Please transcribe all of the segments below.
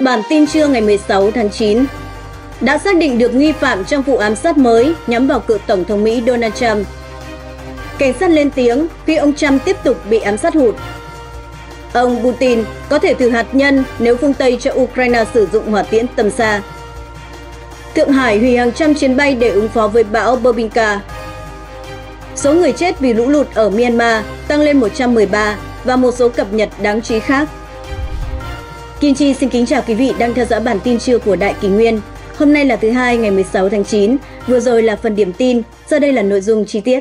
Bản tin trưa ngày 16 tháng 9 đã xác định được nghi phạm trong vụ ám sát mới nhắm vào cựu Tổng thống Mỹ Donald Trump. Cảnh sát lên tiếng khi ông Trump tiếp tục bị ám sát hụt. Ông Putin có thể thử hạt nhân nếu phương Tây cho Ukraine sử dụng hỏa tiễn tầm xa. Thượng Hải hủy hàng trăm chuyến bay để ứng phó với bão Bobinka. Số người chết vì lũ lụt ở Myanmar tăng lên 113 và một số cập nhật đáng chú ý khác. Kim Chi xin kính chào quý vị đang theo dõi bản tin trưa của Đại Kỳ Nguyên. Hôm nay là thứ hai ngày 16 tháng 9, vừa rồi là phần điểm tin, sau đây là nội dung chi tiết.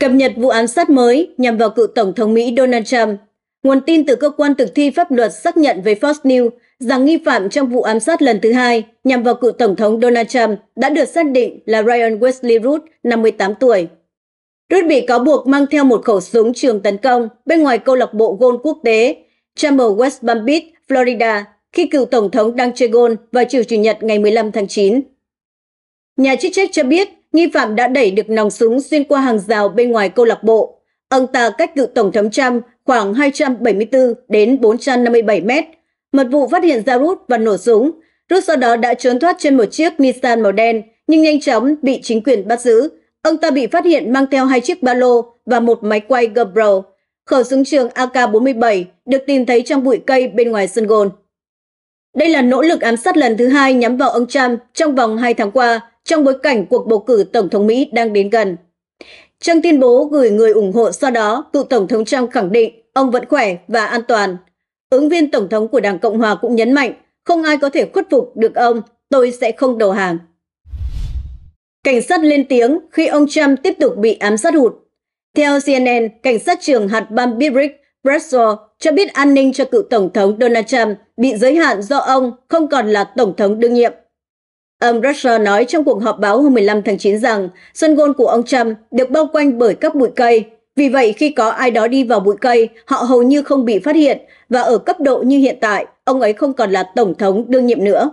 Cập nhật vụ án sát mới nhằm vào cựu Tổng thống Mỹ Donald Trump. Nguồn tin từ cơ quan thực thi pháp luật xác nhận với Fox News rằng nghi phạm trong vụ ám sát lần thứ hai nhằm vào cựu Tổng thống Donald Trump đã được xác định là Ryan Wesley Root, 58 tuổi. Root bị cáo buộc mang theo một khẩu súng trường tấn công bên ngoài câu lạc bộ gôn quốc tế Chamber West Palm Beach, Florida khi cựu Tổng thống đang chơi gôn vào chiều Chủ nhật ngày 15 tháng 9. Nhà chức trách cho biết nghi phạm đã đẩy được nòng súng xuyên qua hàng rào bên ngoài câu lạc bộ. Ông ta cách cựu Tổng thống Trump khoảng 274 đến 457 mét một vụ phát hiện ra Ruth và nổ súng. Ruth sau đó đã trốn thoát trên một chiếc Nissan màu đen, nhưng nhanh chóng bị chính quyền bắt giữ. Ông ta bị phát hiện mang theo hai chiếc ba lô và một máy quay GoPro. Khẩu súng trường AK-47 được tìm thấy trong bụi cây bên ngoài sân gôn. Đây là nỗ lực ám sát lần thứ hai nhắm vào ông Trump trong vòng hai tháng qua, trong bối cảnh cuộc bầu cử Tổng thống Mỹ đang đến gần. Trong tuyên bố gửi người ủng hộ sau đó, cựu Tổng thống Trump khẳng định ông vẫn khỏe và an toàn. Ứng viên Tổng thống của Đảng Cộng Hòa cũng nhấn mạnh, không ai có thể khuất phục được ông, tôi sẽ không đầu hàng. Cảnh sát lên tiếng khi ông Trump tiếp tục bị ám sát hụt. Theo CNN, cảnh sát trưởng hạt bang Bibrick, Bradshaw cho biết an ninh cho cựu Tổng thống Donald Trump bị giới hạn do ông không còn là Tổng thống đương nhiệm. Ông Bradshaw nói trong cuộc họp báo hôm 15 tháng 9 rằng sân gôn của ông Trump được bao quanh bởi các bụi cây, vì vậy khi có ai đó đi vào bụi cây, họ hầu như không bị phát hiện và ở cấp độ như hiện tại, ông ấy không còn là tổng thống đương nhiệm nữa.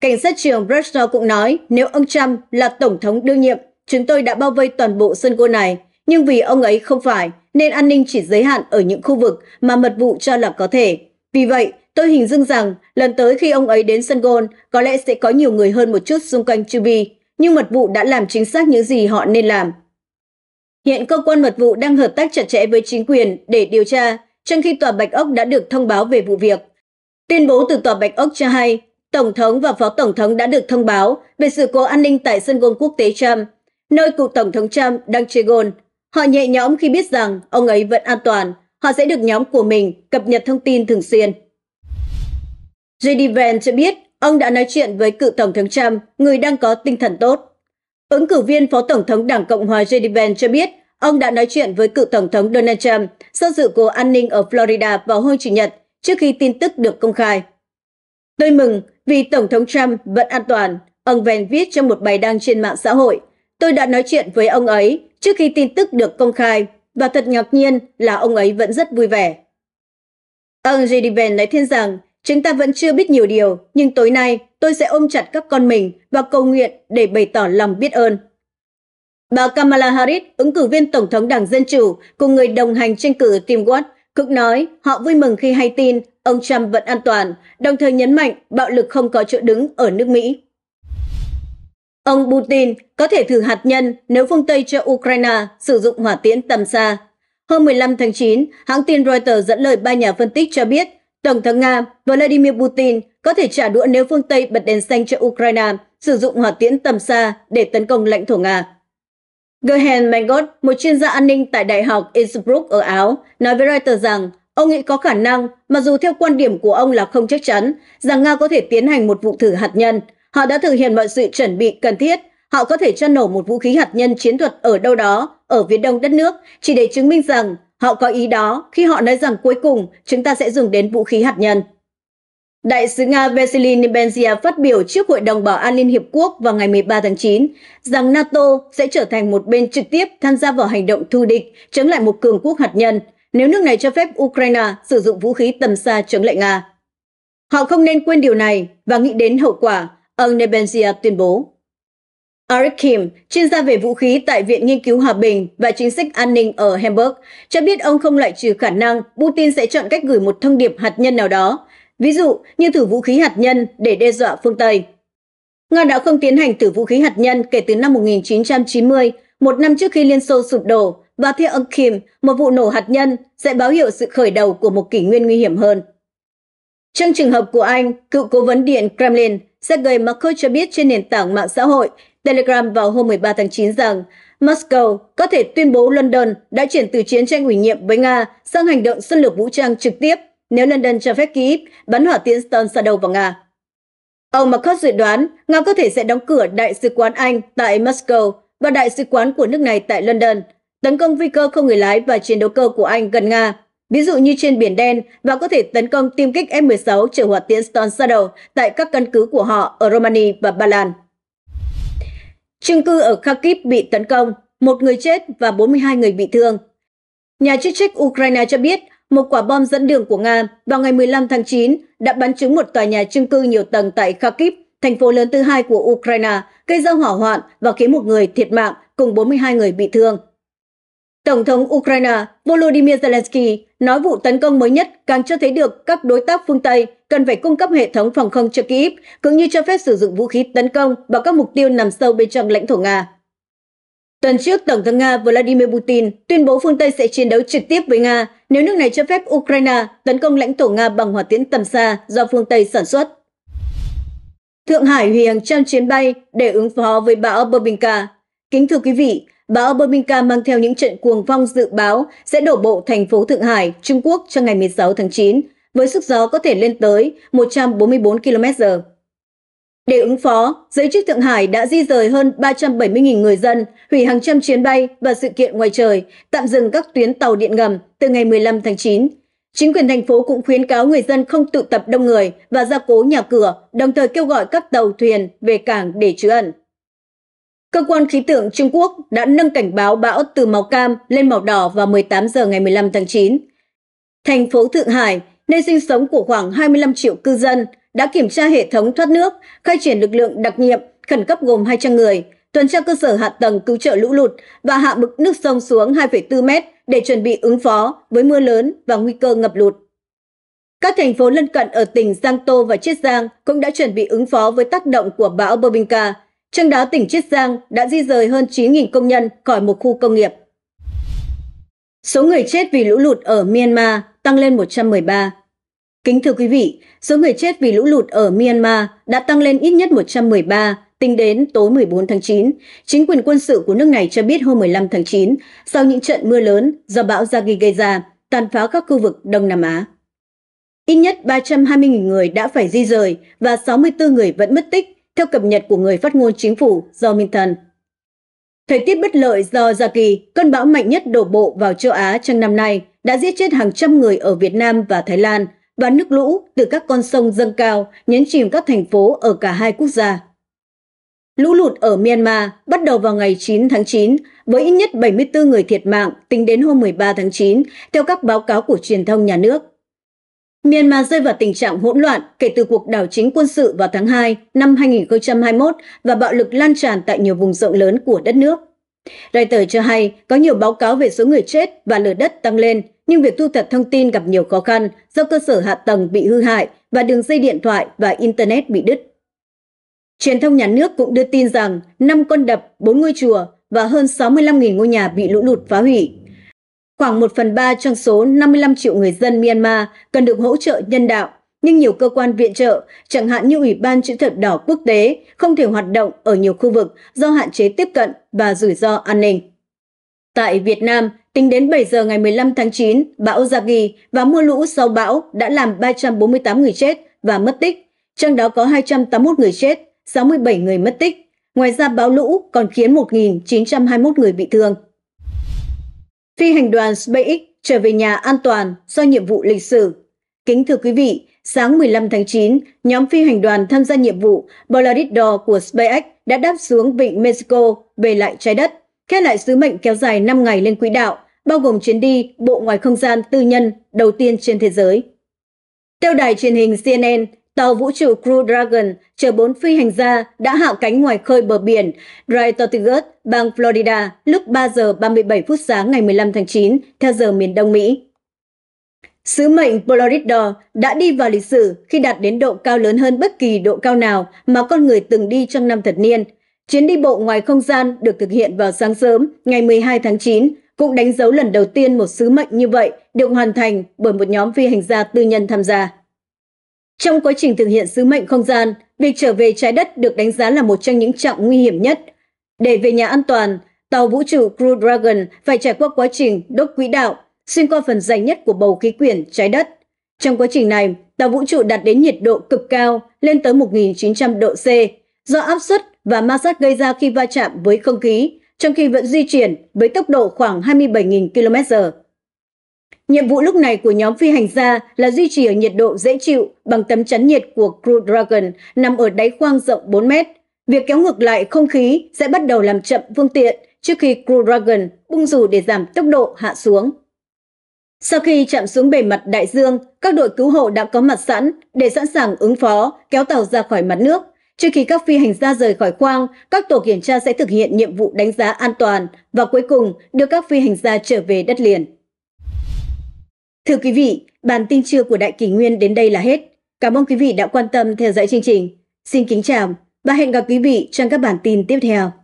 Cảnh sát trường Brezhnev cũng nói nếu ông Trump là tổng thống đương nhiệm, chúng tôi đã bao vây toàn bộ sân gôn này. Nhưng vì ông ấy không phải, nên an ninh chỉ giới hạn ở những khu vực mà mật vụ cho là có thể. Vì vậy, tôi hình dung rằng lần tới khi ông ấy đến sân gôn, có lẽ sẽ có nhiều người hơn một chút xung quanh Chubby. Nhưng mật vụ đã làm chính xác những gì họ nên làm. Hiện cơ quan mật vụ đang hợp tác chặt chẽ với chính quyền để điều tra, trong khi Tòa Bạch Ốc đã được thông báo về vụ việc. Tuyên bố từ Tòa Bạch Ốc cho hay, Tổng thống và Phó Tổng thống đã được thông báo về sự cố an ninh tại sân golf quốc tế Trump, nơi cựu Tổng thống Trump đang chơi golf. Họ nhẹ nhõm khi biết rằng ông ấy vẫn an toàn, họ sẽ được nhóm của mình cập nhật thông tin thường xuyên. JD Vance cho biết ông đã nói chuyện với cựu Tổng thống Trump, người đang có tinh thần tốt. Ứng cử viên Phó Tổng thống Đảng Cộng hòa JD Vance cho biết ông đã nói chuyện với cựu Tổng thống Donald Trump sau sự cố an ninh ở Florida vào hôm Chủ nhật trước khi tin tức được công khai. Tôi mừng vì Tổng thống Trump vẫn an toàn, ông Vance viết trong một bài đăng trên mạng xã hội. Tôi đã nói chuyện với ông ấy trước khi tin tức được công khai và thật ngạc nhiên là ông ấy vẫn rất vui vẻ. Ông JD Vance nói thêm rằng chúng ta vẫn chưa biết nhiều điều, nhưng tối nay tôi sẽ ôm chặt các con mình và cầu nguyện để bày tỏ lòng biết ơn. Bà Kamala Harris, ứng cử viên Tổng thống Đảng Dân Chủ, cùng người đồng hành tranh cử Tim Watt, cũng nói họ vui mừng khi hay tin ông Trump vẫn an toàn, đồng thời nhấn mạnh bạo lực không có chỗ đứng ở nước Mỹ. Ông Putin có thể thử hạt nhân nếu phương Tây cho Ukraine sử dụng hỏa tiễn tầm xa. Hôm 15 tháng 9, hãng tin Reuters dẫn lời ba nhà phân tích cho biết Tổng thống Nga Vladimir Putin có thể trả đũa nếu phương Tây bật đèn xanh cho Ukraine sử dụng hỏa tiễn tầm xa để tấn công lãnh thổ Nga. Gerhard Mangot, một chuyên gia an ninh tại Đại học Innsbruck ở Áo, nói với Reuters rằng ông nghĩ có khả năng, mặc dù theo quan điểm của ông là không chắc chắn, rằng Nga có thể tiến hành một vụ thử hạt nhân. Họ đã thực hiện mọi sự chuẩn bị cần thiết. Họ có thể cho nổ một vũ khí hạt nhân chiến thuật ở đâu đó, ở phía đông đất nước, chỉ để chứng minh rằng Họ có ý đó khi họ nói rằng cuối cùng chúng ta sẽ dùng đến vũ khí hạt nhân. Đại sứ Nga Vasily Nebenzia phát biểu trước Hội đồng Bảo an Liên Hiệp Quốc vào ngày 13 tháng 9 rằng NATO sẽ trở thành một bên trực tiếp tham gia vào hành động thù địch chống lại một cường quốc hạt nhân nếu nước này cho phép Ukraine sử dụng vũ khí tầm xa chống lại Nga. Họ không nên quên điều này và nghĩ đến hậu quả, ông Nebenzia tuyên bố. Eric Kim, chuyên gia về vũ khí tại Viện Nghiên cứu Hòa bình và Chính sách An ninh ở Hamburg, cho biết ông không loại trừ khả năng Putin sẽ chọn cách gửi một thông điệp hạt nhân nào đó, ví dụ như thử vũ khí hạt nhân để đe dọa phương Tây. Nga đã không tiến hành thử vũ khí hạt nhân kể từ năm 1990, một năm trước khi Liên Xô sụp đổ, và theo ông Kim, một vụ nổ hạt nhân sẽ báo hiệu sự khởi đầu của một kỷ nguyên nguy hiểm hơn. Trong trường hợp của Anh, cựu cố vấn điện Kremlin Sergei Markov cho biết trên nền tảng mạng xã hội Telegram vào hôm 13 tháng 9 rằng Moscow có thể tuyên bố London đã chuyển từ chiến tranh ủy nhiệm với Nga sang hành động xâm lược vũ trang trực tiếp nếu London cho phép Kyiv bắn hỏa tiễn Stone Shadow vào Nga. Ông Markov dự đoán Nga có thể sẽ đóng cửa Đại sứ quán Anh tại Moscow và Đại sứ quán của nước này tại London, tấn công phi cơ không người lái và chiến đấu cơ của Anh gần Nga, ví dụ như trên Biển Đen và có thể tấn công tiêm kích F-16 chở hỏa tiễn Storm Shadow tại các căn cứ của họ ở Romania và Ba Lan. Trung cư ở Kharkiv bị tấn công, một người chết và 42 người bị thương. Nhà chức trách Ukraine cho biết một quả bom dẫn đường của Nga vào ngày 15 tháng 9 đã bắn trúng một tòa nhà chung cư nhiều tầng tại Kharkiv, thành phố lớn thứ hai của Ukraine, gây ra hỏa hoạn và khiến một người thiệt mạng cùng 42 người bị thương. Tổng thống Ukraine Volodymyr Zelensky nói vụ tấn công mới nhất càng cho thấy được các đối tác phương Tây cần phải cung cấp hệ thống phòng không cho Kyiv, cũng như cho phép sử dụng vũ khí tấn công vào các mục tiêu nằm sâu bên trong lãnh thổ Nga. Tuần trước, Tổng thống Nga Vladimir Putin tuyên bố phương Tây sẽ chiến đấu trực tiếp với Nga nếu nước này cho phép Ukraine tấn công lãnh thổ Nga bằng hỏa tiễn tầm xa do phương Tây sản xuất. Thượng Hải hủy hàng trăm chuyến bay để ứng phó với bão Bobinka. Kính thưa quý vị, Bão Birmingham mang theo những trận cuồng phong dự báo sẽ đổ bộ thành phố Thượng Hải, Trung Quốc trong ngày 16 tháng 9, với sức gió có thể lên tới 144 km/h. Để ứng phó, giới chức Thượng Hải đã di rời hơn 370.000 người dân, hủy hàng trăm chuyến bay và sự kiện ngoài trời, tạm dừng các tuyến tàu điện ngầm từ ngày 15 tháng 9. Chính quyền thành phố cũng khuyến cáo người dân không tụ tập đông người và gia cố nhà cửa, đồng thời kêu gọi các tàu thuyền về cảng để trú ẩn. Cơ quan khí tượng Trung Quốc đã nâng cảnh báo bão từ màu cam lên màu đỏ vào 18 giờ ngày 15 tháng 9. Thành phố Thượng Hải, nơi sinh sống của khoảng 25 triệu cư dân, đã kiểm tra hệ thống thoát nước, khai triển lực lượng đặc nhiệm khẩn cấp gồm 200 người, tuần tra cơ sở hạ tầng cứu trợ lũ lụt và hạ mực nước sông xuống 2,4 mét để chuẩn bị ứng phó với mưa lớn và nguy cơ ngập lụt. Các thành phố lân cận ở tỉnh Giang Tô và Chiết Giang cũng đã chuẩn bị ứng phó với tác động của bão Bobinka – trong đó tỉnh Chiết Giang đã di rời hơn 9.000 công nhân khỏi một khu công nghiệp. Số người chết vì lũ lụt ở Myanmar tăng lên 113. Kính thưa quý vị, số người chết vì lũ lụt ở Myanmar đã tăng lên ít nhất 113 tính đến tối 14 tháng 9. Chính quyền quân sự của nước này cho biết hôm 15 tháng 9, sau những trận mưa lớn do bão Yagi gây ra, tàn phá các khu vực Đông Nam Á. Ít nhất 320.000 người đã phải di rời và 64 người vẫn mất tích theo cập nhật của người phát ngôn chính phủ Joe Minton. Thời tiết bất lợi do Gia Kỳ, cơn bão mạnh nhất đổ bộ vào châu Á trong năm nay, đã giết chết hàng trăm người ở Việt Nam và Thái Lan, và nước lũ từ các con sông dâng cao nhấn chìm các thành phố ở cả hai quốc gia. Lũ lụt ở Myanmar bắt đầu vào ngày 9 tháng 9 với ít nhất 74 người thiệt mạng tính đến hôm 13 tháng 9 theo các báo cáo của truyền thông nhà nước. Myanmar rơi vào tình trạng hỗn loạn kể từ cuộc đảo chính quân sự vào tháng 2 năm 2021 và bạo lực lan tràn tại nhiều vùng rộng lớn của đất nước. Reuters cho hay có nhiều báo cáo về số người chết và lở đất tăng lên, nhưng việc thu thập thông tin gặp nhiều khó khăn do cơ sở hạ tầng bị hư hại và đường dây điện thoại và Internet bị đứt. Truyền thông nhà nước cũng đưa tin rằng 5 con đập, 4 ngôi chùa và hơn 65.000 ngôi nhà bị lũ lụt phá hủy Khoảng 1 phần 3 trong số 55 triệu người dân Myanmar cần được hỗ trợ nhân đạo, nhưng nhiều cơ quan viện trợ, chẳng hạn như Ủy ban Chữ thập đỏ quốc tế, không thể hoạt động ở nhiều khu vực do hạn chế tiếp cận và rủi ro an ninh. Tại Việt Nam, tính đến 7 giờ ngày 15 tháng 9, bão Yagi và mưa lũ sau bão đã làm 348 người chết và mất tích, trong đó có 281 người chết, 67 người mất tích. Ngoài ra bão lũ còn khiến 1.921 người bị thương. Phi hành đoàn SpaceX trở về nhà an toàn do nhiệm vụ lịch sử. Kính thưa quý vị, sáng 15 tháng 9, nhóm phi hành đoàn tham gia nhiệm vụ Polaridor của SpaceX đã đáp xuống vịnh Mexico về lại trái đất, khép lại sứ mệnh kéo dài 5 ngày lên quỹ đạo, bao gồm chuyến đi bộ ngoài không gian tư nhân đầu tiên trên thế giới. Theo đài truyền hình CNN, Tàu vũ trụ Crew Dragon chở bốn phi hành gia đã hạ cánh ngoài khơi bờ biển Dry Tortugas, bang Florida lúc 3 giờ 37 phút sáng ngày 15 tháng 9 theo giờ miền Đông Mỹ. Sứ mệnh Polaridor đã đi vào lịch sử khi đạt đến độ cao lớn hơn bất kỳ độ cao nào mà con người từng đi trong năm thập niên. Chuyến đi bộ ngoài không gian được thực hiện vào sáng sớm ngày 12 tháng 9 cũng đánh dấu lần đầu tiên một sứ mệnh như vậy được hoàn thành bởi một nhóm phi hành gia tư nhân tham gia. Trong quá trình thực hiện sứ mệnh không gian, việc trở về trái đất được đánh giá là một trong những chặng nguy hiểm nhất. Để về nhà an toàn, tàu vũ trụ Crew Dragon phải trải qua quá trình đốt quỹ đạo, xuyên qua phần dày nhất của bầu khí quyển trái đất. Trong quá trình này, tàu vũ trụ đạt đến nhiệt độ cực cao lên tới 1.900 độ C do áp suất và ma sát gây ra khi va chạm với không khí, trong khi vẫn di chuyển với tốc độ khoảng 27.000 km/h. Nhiệm vụ lúc này của nhóm phi hành gia là duy trì ở nhiệt độ dễ chịu bằng tấm chắn nhiệt của Crew Dragon nằm ở đáy khoang rộng 4 mét. Việc kéo ngược lại không khí sẽ bắt đầu làm chậm phương tiện trước khi Crew Dragon bung dù để giảm tốc độ hạ xuống. Sau khi chạm xuống bề mặt đại dương, các đội cứu hộ đã có mặt sẵn để sẵn sàng ứng phó, kéo tàu ra khỏi mặt nước. Trước khi các phi hành gia rời khỏi khoang, các tổ kiểm tra sẽ thực hiện nhiệm vụ đánh giá an toàn và cuối cùng đưa các phi hành gia trở về đất liền. Thưa quý vị, bản tin trưa của Đại Kỷ Nguyên đến đây là hết. Cảm ơn quý vị đã quan tâm theo dõi chương trình. Xin kính chào và hẹn gặp quý vị trong các bản tin tiếp theo.